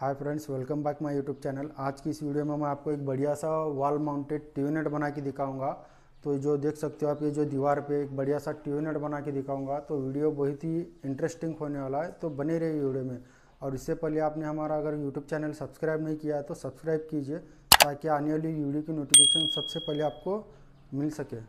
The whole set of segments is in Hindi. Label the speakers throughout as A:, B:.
A: Hi friends welcome back my YouTube channel आज की इस वीडियो में मैं आपको एक बढ़िया सा वॉल माउंटेड ट्यूनेट बना के दिखाऊंगा तो जो देख सकते हो आप ये जो दीवार पे एक बढ़िया सा ट्यूनेट बना के दिखाऊंगा तो वीडियो बहुत ही इंटरेस्टिंग होने वाला है तो बने रहिए वीडियो में और इससे पहले आपने हमारा अगर यूट्यूब चैनल सब्सक्राइब नहीं किया है तो सब्सक्राइब कीजिए ताकि आने वाली वीडियो की नोटिफिकेशन सबसे पहले आपको मिल सके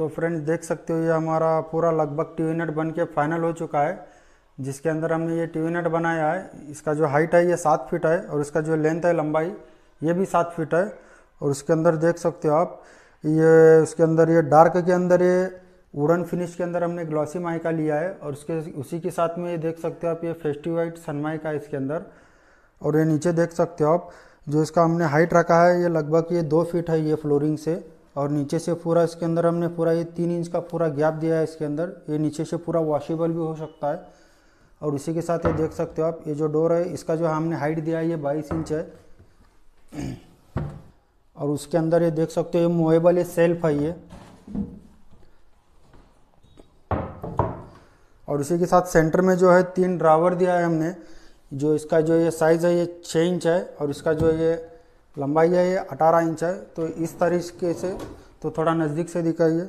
A: तो फ्रेंड्स देख सकते हो ये हमारा पूरा लगभग टी यूनिट बन के फाइनल हो चुका है जिसके अंदर हमने ये टी यूनिट बनाया है इसका जो हाइट है ये सात फीट है और इसका जो लेंथ है लंबाई ये भी सात फीट है और उसके अंदर देख सकते हो आप ये उसके अंदर ये डार्क के अंदर ये वुडन फिनिश के अंदर हमने ग्लॉसी माइका लिया है और उसके उसी के साथ में ये देख सकते हो आप ये फेस्टिव वाइट सनमाइका है इसके अंदर और ये नीचे देख सकते हो आप जो इसका हमने हाइट रखा है ये लगभग ये दो फीट है ये फ्लोरिंग से और नीचे से पूरा इसके अंदर हमने पूरा ये तीन इंच का पूरा गैप दिया है इसके अंदर ये नीचे से पूरा वॉशेबल भी हो सकता है और उसी के साथ ये देख सकते हो आप ये जो डोर है इसका जो हमने हाइट दिया है ये बाईस इंच है और उसके अंदर ये देख सकते हो ये मोएबल ये सेल्फ है ये और उसी के साथ सेंटर में जो है तीन ड्रावर दिया है हमने जो इसका जो ये साइज़ है ये छः इंच है और इसका जो ये लंबाई है ये अठारह इंच है तो इस तरीके से तो थोड़ा नज़दीक से दिखाइए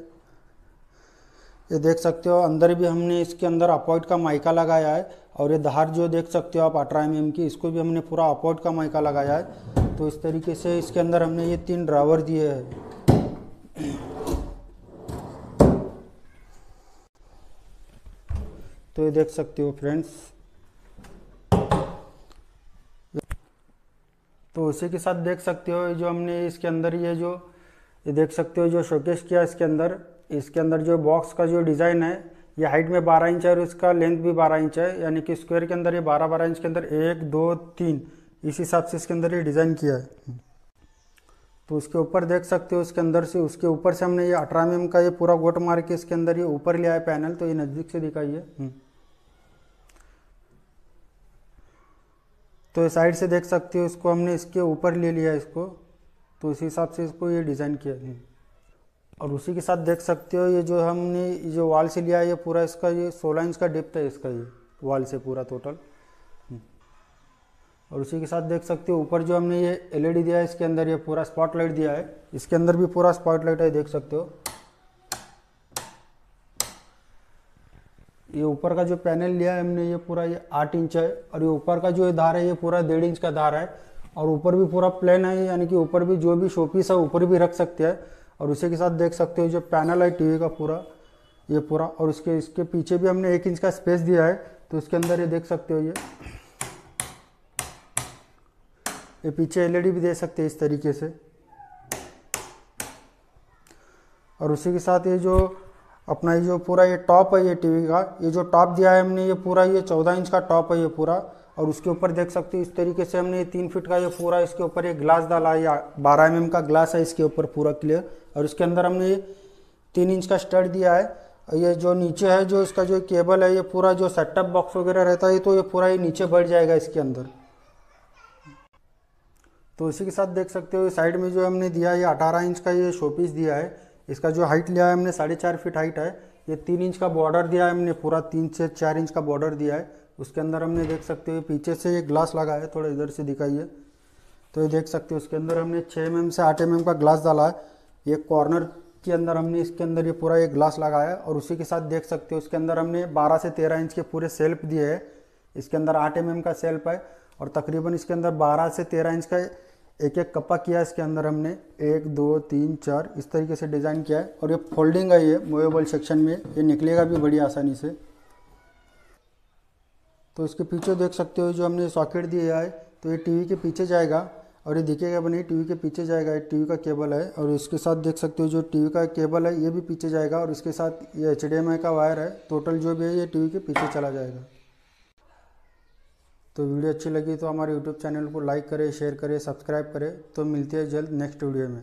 A: ये देख सकते हो अंदर भी हमने इसके अंदर अपॉइट का माइका लगाया है और ये धार जो देख सकते हो आप अठारह एम की इसको भी हमने पूरा अपॉइट का माइका लगाया है तो इस तरीके से इसके अंदर हमने ये तीन ड्रावर दिए हैं तो ये देख सकते हो फ्रेंड्स तो उसी के साथ देख सकते हो जो हमने इसके अंदर ये जो ये देख सकते हो जो शोकेश किया इसके अंदर इसके अंदर जो बॉक्स का जो डिज़ाइन है ये हाइट में 12 इंच है और इसका लेंथ भी 12 इंच है यानी कि स्क्वायर के अंदर ये 12 12 इंच के अंदर एक दो तीन इस हिसाब से इसके अंदर ये डिज़ाइन किया है तो उसके ऊपर देख सकते हो उसके अंदर से उसके ऊपर से हमने ये अठारह एम mm का ये पूरा गोट मार के इसके अंदर ये ऊपर लिया है पैनल तो ये नज़दीक से दिखाइए तो साइड से देख सकते हो इसको हमने इसके ऊपर ले लिया इसको तो उसी हिसाब से इसको ये डिज़ाइन किया है और उसी के साथ देख सकते हो ये जो हमने जो वॉल से लिया है ये पूरा इसका ये सोलह इंच का डिप्थ है इसका ये वॉल से पूरा टोटल हम्म। और उसी के साथ देख सकते हो ऊपर जो हमने ये एलईडी e दिया है इसके अंदर ये पूरा स्पॉटलाइट दिया है इसके अंदर भी पूरा स्पॉटलाइट है देख सकते हो ये ऊपर का जो पैनल लिया है हमने ये पूरा ये आठ इंच है और ये ऊपर का जो ये धार है ये पूरा डेढ़ इंच का धार है और ऊपर भी पूरा प्लेन है यानी कि ऊपर भी जो भी शोपीस है ऊपर भी रख सकते हैं और उसी के साथ देख सकते हो जो पैनल है टीवी का पूरा ये पूरा और उसके इसके पीछे भी हमने एक इंच का स्पेस दिया है तो उसके अंदर ये देख सकते हो ये ये पीछे एलईडी e भी दे सकते हैं इस तरीके से और उसी के साथ ये जो अपना ये जो पूरा ये टॉप है ये टीवी का ये जो टॉप दिया है हमने ये पूरा ये चौदह इंच का टॉप है ये पूरा और उसके ऊपर देख सकते हो इस तरीके से हमने ये तीन फिट का ये पूरा इसके ऊपर ये ग्लास डाला है या बारह एम mm का ग्लास है इसके ऊपर पूरा क्लियर और इसके अंदर हमने ये तीन इंच का स्टड दिया है ये जो नीचे है जो इसका जो केबल है ये पूरा जो सेटअप बॉक्स वगैरह रहता है तो ये पूरा ये नीचे बढ़ जाएगा इसके अंदर तो इसी के साथ देख सकते हो साइड में जो हमने दिया है ये अठारह इंच का ये शोपीस दिया है इसका जो हाइट लिया है हमने साढ़े चार फीट हाइट है ये तीन इंच का बॉर्डर दिया है हमने पूरा तीन से चार इंच का बॉर्डर दिया है उसके अंदर हमने देख सकते हो पीछे से ये ग्लास लगा है थोड़ा इधर से दिखाइए तो ये देख सकते हो उसके अंदर हमने छः एम mm से आठ एम mm का ग्लास डाला है ये कॉर्नर के अंदर हमने इसके अंदर ये पूरा एक ग्लास लगाया और उसी के साथ देख सकते हो उसके अंदर हमने बारह से तेरह इंच के पूरे सेल्फ दिए है इसके अंदर आठ एम mm एम का सेल्फ है और तकरीबन इसके अंदर बारह से तेरह इंच का एक एक कप्पा किया है इसके अंदर हमने एक दो तीन चार इस तरीके से डिज़ाइन किया है और ये फोल्डिंग है ये मोवेबल सेक्शन में ये निकलेगा भी बड़ी आसानी से तो इसके पीछे देख सकते हो जो हमने सॉकेट दिया है तो ये टीवी के पीछे जाएगा और ये दिखेगा बनी टीवी के पीछे जाएगा ये वी का केबल है और इसके साथ देख सकते हो जो वी का केबल है ये भी पीछे जाएगा और इसके साथ ये एच का वायर है टोटल जो भी है ये वी के पीछे चला जाएगा तो वीडियो अच्छी लगी तो हमारे यूट्यूब चैनल को लाइक करें शेयर करें सब्सक्राइब करें तो मिलते हैं जल्द नेक्स्ट वीडियो में